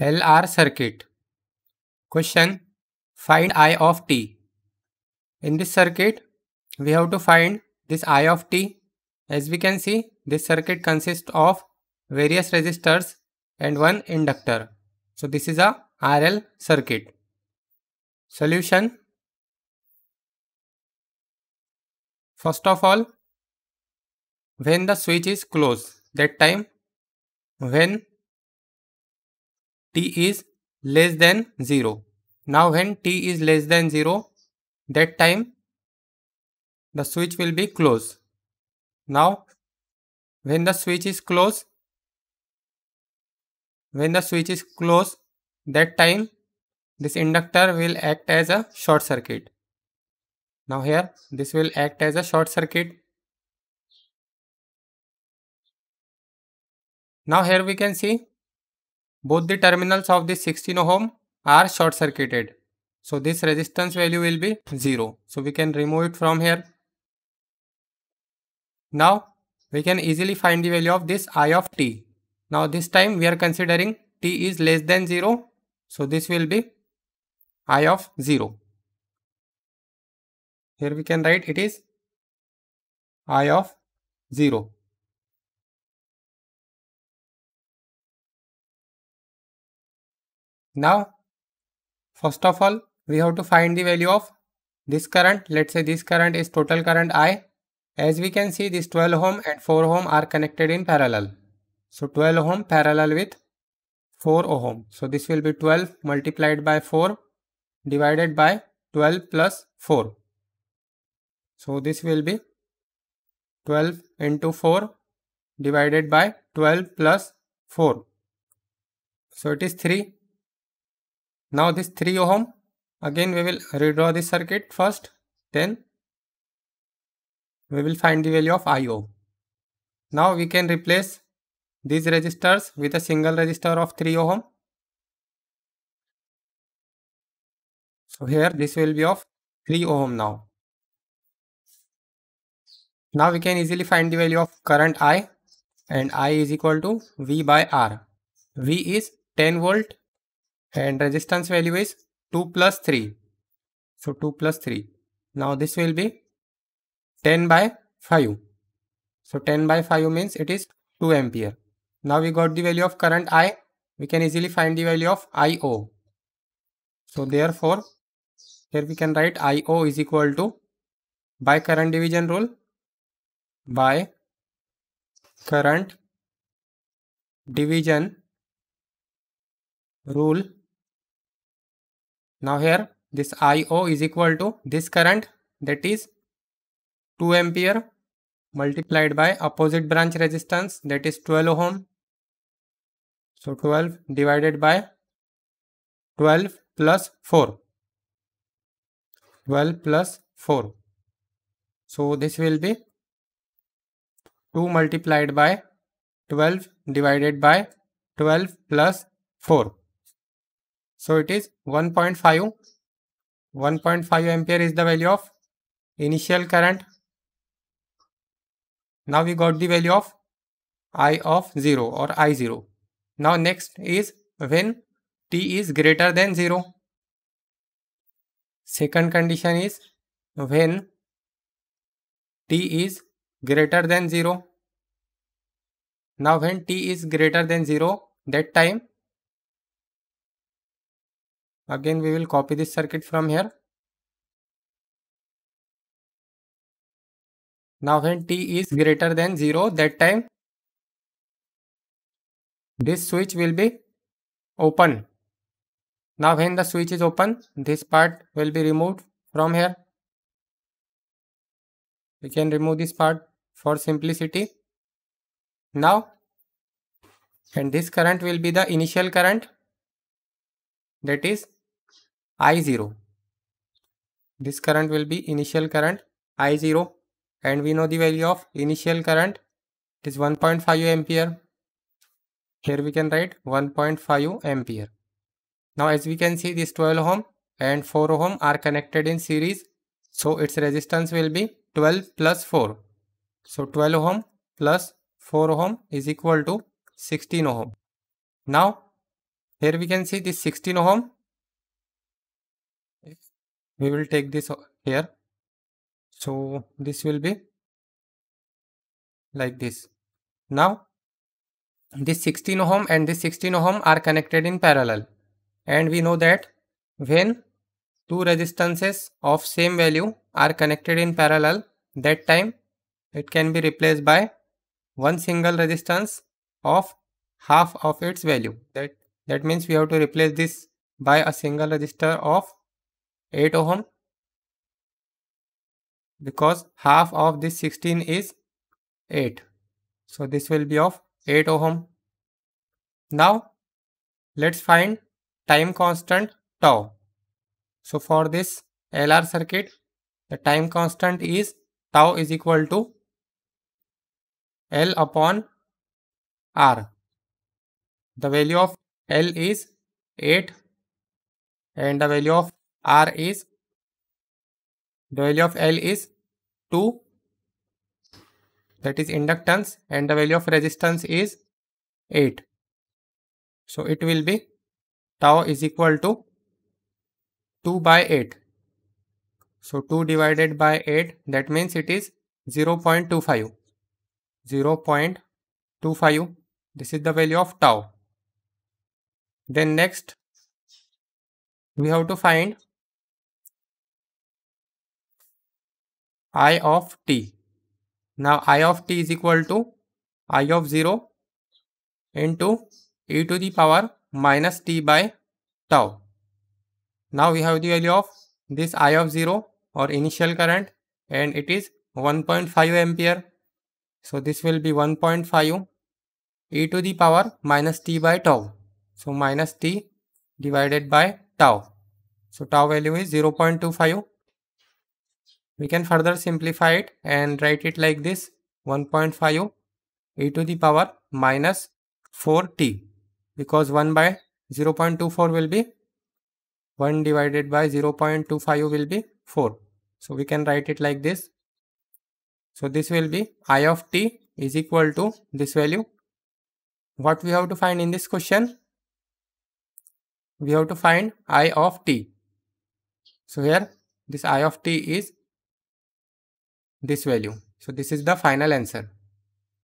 LR circuit. Question Find I of t. In this circuit, we have to find this I of t. As we can see, this circuit consists of various resistors and one inductor. So this is a RL circuit. Solution First of all, when the switch is closed, that time when t is less than 0. Now when t is less than 0, that time the switch will be closed. Now when the switch is closed, when the switch is closed, that time this inductor will act as a short circuit. Now here this will act as a short circuit. Now here we can see both the terminals of this 16 ohm are short circuited. So this resistance value will be 0. So we can remove it from here. Now we can easily find the value of this I of t. Now this time we are considering t is less than 0. So this will be I of 0. Here we can write it is I of 0. Now, first of all, we have to find the value of this current. Let's say this current is total current I. As we can see, this 12 ohm and 4 ohm are connected in parallel. So 12 ohm parallel with 4 ohm. So this will be 12 multiplied by 4 divided by 12 plus 4. So this will be 12 into 4 divided by 12 plus 4. So it is 3 now this 3 ohm, again we will redraw this circuit first, then we will find the value of IO. Now we can replace these resistors with a single resistor of 3 ohm. So here this will be of 3 ohm now. Now we can easily find the value of current I and I is equal to V by R. V is 10 volt and resistance value is 2 plus 3 so 2 plus 3 now this will be 10 by 5 so 10 by 5 means it is 2 ampere now we got the value of current i we can easily find the value of io so therefore here we can write io is equal to by current division rule by current division rule now here this IO is equal to this current that is 2 ampere multiplied by opposite branch resistance that is 12 ohm. So 12 divided by 12 plus 4. 12 plus 4. So this will be 2 multiplied by 12 divided by 12 plus 4 so it is 1.5. 1.5 ampere is the value of initial current. Now we got the value of I of 0 or I0. Now next is when t is greater than 0. Second condition is when t is greater than 0. Now when t is greater than 0 that time Again, we will copy this circuit from here. Now when t is greater than 0, that time this switch will be open. Now when the switch is open, this part will be removed from here. We can remove this part for simplicity. Now, and this current will be the initial current that is I0. This current will be initial current I0 and we know the value of initial current it is 1.5 ampere. Here we can write 1.5 ampere. Now as we can see this 12 ohm and 4 ohm are connected in series so its resistance will be 12 plus 4. So 12 ohm plus 4 ohm is equal to 16 ohm. Now here we can see this 16 ohm we will take this here so this will be like this now this 16 ohm and this 16 ohm are connected in parallel and we know that when two resistances of same value are connected in parallel that time it can be replaced by one single resistance of half of its value that that means we have to replace this by a single resistor of 8 ohm because half of this 16 is 8 so this will be of 8 ohm now let's find time constant tau so for this LR circuit the time constant is tau is equal to L upon R the value of L is 8 and the value of R is the value of L is 2 that is inductance and the value of resistance is 8. So it will be tau is equal to 2 by 8. So 2 divided by 8 that means it is 0 0.25. 0 0.25 this is the value of tau. Then next we have to find i of t. Now i of t is equal to i of 0 into e to the power minus t by tau. Now we have the value of this i of 0 or initial current and it is 1.5 ampere. So this will be 1.5 e to the power minus t by tau. So minus t divided by tau. So tau value is 0.25 we can further simplify it and write it like this 1.5 e to the power minus 4t because 1 by 0.24 will be 1 divided by 0.25 will be 4. So we can write it like this. So this will be i of t is equal to this value. What we have to find in this question? We have to find i of t. So here this i of t is this value. So this is the final answer.